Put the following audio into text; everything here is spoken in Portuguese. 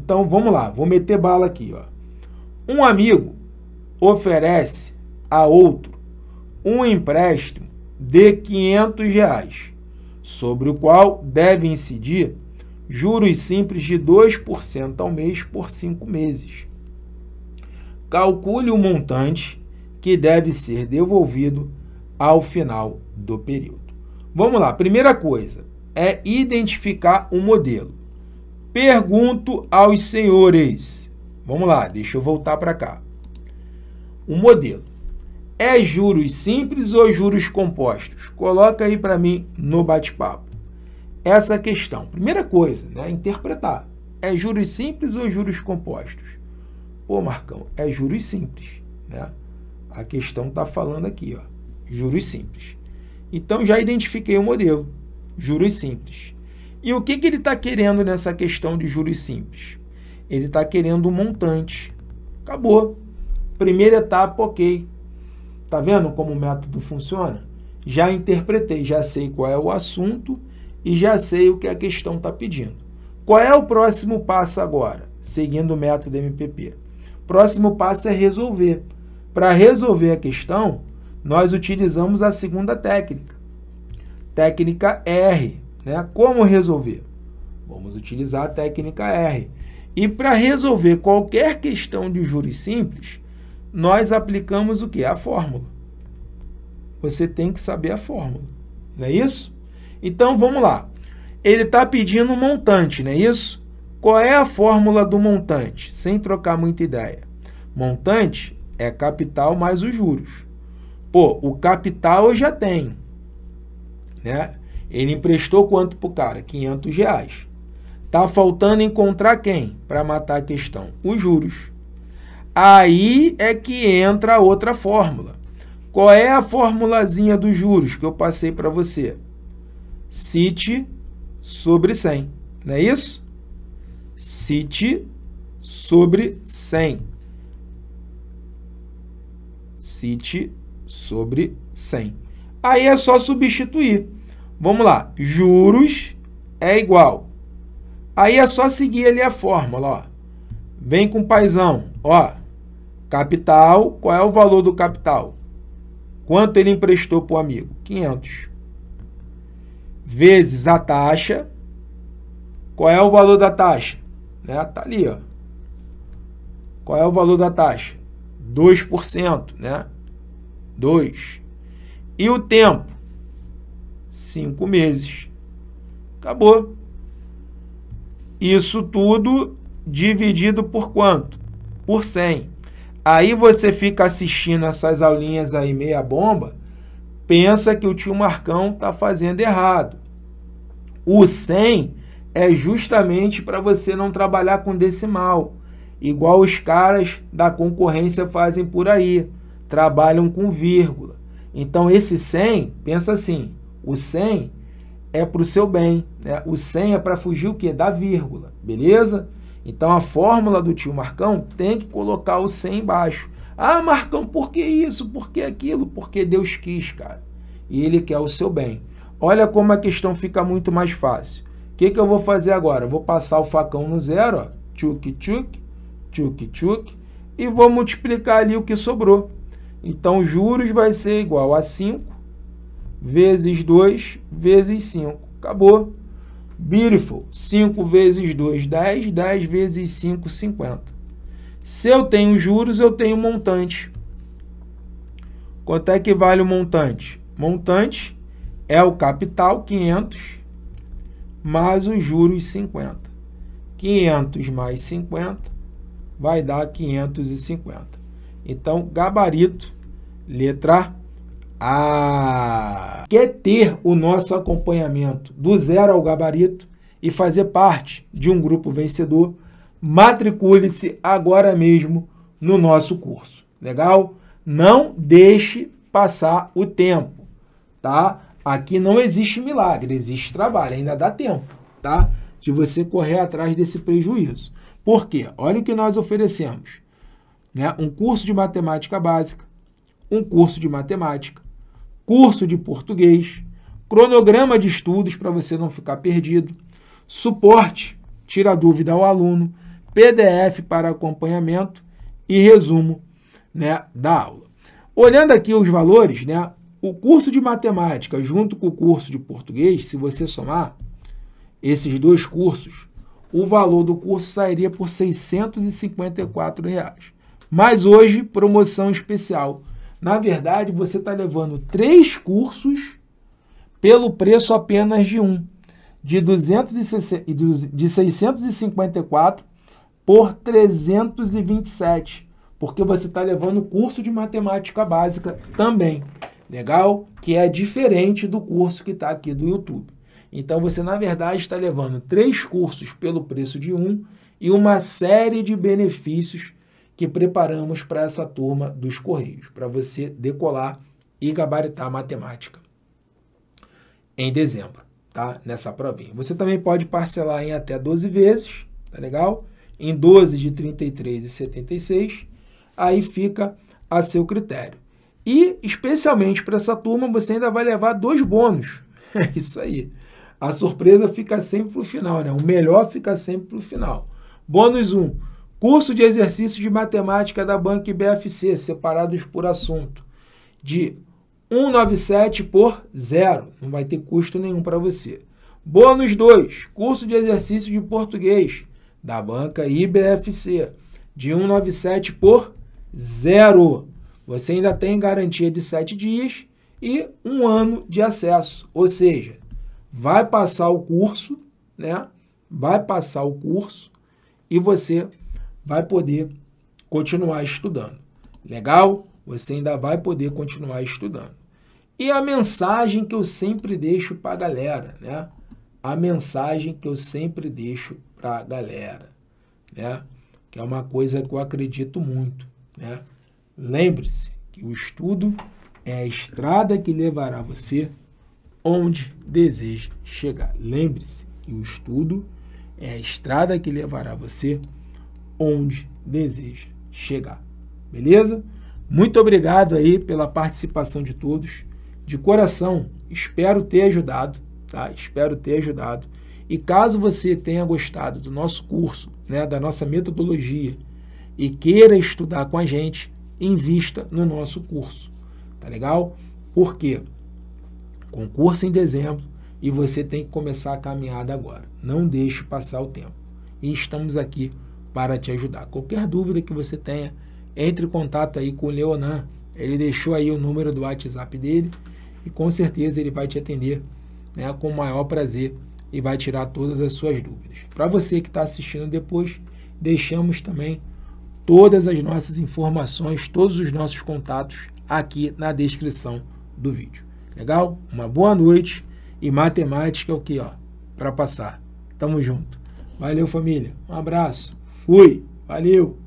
Então vamos lá, vou meter bala aqui, ó. Um amigo oferece a outro um empréstimo de 500 reais, sobre o qual deve incidir juros simples de 2% ao mês por cinco meses. Calcule o montante que deve ser devolvido ao final do período. Vamos lá, primeira coisa é identificar o modelo. Pergunto aos senhores. Vamos lá, deixa eu voltar para cá. O modelo é juros simples ou juros compostos? Coloca aí para mim no bate-papo essa é questão. Primeira coisa, né, interpretar. É juros simples ou juros compostos? Pô, Marcão, é juros simples, né? A questão está falando aqui, ó, juros simples. Então, já identifiquei o modelo, juros simples. E o que, que ele está querendo nessa questão de juros simples? Ele está querendo um montante. Acabou. Primeira etapa, ok. Tá vendo como o método funciona? Já interpretei, já sei qual é o assunto e já sei o que a questão está pedindo. Qual é o próximo passo agora, seguindo o método MPP? Próximo passo é resolver. Para resolver a questão, nós utilizamos a segunda técnica, técnica R, né? Como resolver? Vamos utilizar a técnica R. E para resolver qualquer questão de juros simples, nós aplicamos o que? A fórmula. Você tem que saber a fórmula, não é isso? Então, vamos lá. Ele está pedindo um montante, não é isso? Qual é a fórmula do montante? Sem trocar muita ideia. Montante é capital mais os juros. Pô, o capital eu já tenho, né? Ele emprestou quanto pro cara? 500 reais. Tá faltando encontrar quem para matar a questão? Os juros. Aí é que entra a outra fórmula. Qual é a formulazinha dos juros que eu passei para você? Cite sobre 100, não é isso? Cite sobre 100. Cite sobre 100. Aí é só substituir. Vamos lá, juros é igual. Aí é só seguir ali a fórmula, ó. Vem com paisão, ó. Capital, qual é o valor do capital? Quanto ele emprestou para o amigo? 500. Vezes a taxa. Qual é o valor da taxa? Né? Tá ali, ó. Qual é o valor da taxa? 2%, né? 2. E o tempo? cinco meses. Acabou. Isso tudo dividido por quanto? Por 100. Aí você fica assistindo essas aulinhas aí meia bomba, pensa que o tio Marcão tá fazendo errado. O 100 é justamente para você não trabalhar com decimal, igual os caras da concorrência fazem por aí, trabalham com vírgula. Então esse 100, pensa assim, o 100 é para o seu bem, né? O 100 é para fugir o quê? Da vírgula, beleza? Então a fórmula do tio Marcão tem que colocar o 100 embaixo. Ah, Marcão, por que isso? Por que aquilo? Porque Deus quis, cara. E ele quer o seu bem. Olha como a questão fica muito mais fácil. O que, que eu vou fazer agora? Vou passar o facão no zero, ó. Tchuk, tchuk, tchuk, tchuk. E vou multiplicar ali o que sobrou. Então, juros vai ser igual a 5 vezes 2 vezes 5. Acabou. Beautiful. 5 vezes 2, 10. 10 vezes 5, 50. Se eu tenho juros, eu tenho montante. Quanto é que vale o montante? Montante é o capital, 500, mais os juros, 50. 500 mais 50 vai dar 550. Então, gabarito, letra A. Ah! quer ter o nosso acompanhamento do zero ao gabarito e fazer parte de um grupo vencedor, matricule-se agora mesmo no nosso curso. Legal? Não deixe passar o tempo, tá? Aqui não existe milagre, existe trabalho, ainda dá tempo, tá? De você correr atrás desse prejuízo. Por quê? Olha o que nós oferecemos. Né? Um curso de matemática básica, um curso de matemática, curso de português, cronograma de estudos para você não ficar perdido, suporte, tira dúvida ao aluno, PDF para acompanhamento e resumo né, da aula. Olhando aqui os valores, né, o curso de matemática junto com o curso de português, se você somar esses dois cursos, o valor do curso sairia por R$ 654. Reais. Mas hoje, promoção especial na verdade, você está levando três cursos pelo preço apenas de um, de, 260, de 654 por 327, porque você está levando o curso de matemática básica também, legal? Que é diferente do curso que está aqui do YouTube. Então você, na verdade, está levando três cursos pelo preço de um e uma série de benefícios que preparamos para essa turma dos Correios, para você decolar e gabaritar a matemática em dezembro, tá? Nessa provinha. Você também pode parcelar em até 12 vezes, tá legal? Em 12 de 33 e 76, aí fica a seu critério. E especialmente para essa turma, você ainda vai levar dois bônus. É isso aí. A surpresa fica sempre para o final, né? O melhor fica sempre para o final. Bônus 1. Um, Curso de exercícios de matemática da Banca BFC, separados por assunto, de 197 por zero. Não vai ter custo nenhum para você. Bônus 2, curso de exercício de português da banca IBFC, de 197 por zero. Você ainda tem garantia de 7 dias e um ano de acesso. Ou seja, vai passar o curso, né? Vai passar o curso e você vai poder continuar estudando. Legal? Você ainda vai poder continuar estudando. E a mensagem que eu sempre deixo para a galera, né? A mensagem que eu sempre deixo para a galera, né? Que é uma coisa que eu acredito muito, né? Lembre-se que o estudo é a estrada que levará você onde deseja chegar. Lembre-se que o estudo é a estrada que levará você onde onde deseja chegar. Beleza? Muito obrigado aí pela participação de todos. De coração, espero ter ajudado, tá? Espero ter ajudado. E caso você tenha gostado do nosso curso, né, da nossa metodologia e queira estudar com a gente, invista no nosso curso. Tá legal? Por quê? Concurso em dezembro e você tem que começar a caminhada agora. Não deixe passar o tempo. E estamos aqui para te ajudar. Qualquer dúvida que você tenha, entre em contato aí com o Leonan. Ele deixou aí o número do WhatsApp dele e com certeza ele vai te atender né, com o maior prazer e vai tirar todas as suas dúvidas. Para você que está assistindo depois, deixamos também todas as nossas informações, todos os nossos contatos aqui na descrição do vídeo. Legal? Uma boa noite e matemática é o que, ó, para passar. Tamo junto. Valeu, família. Um abraço. Fui, valeu!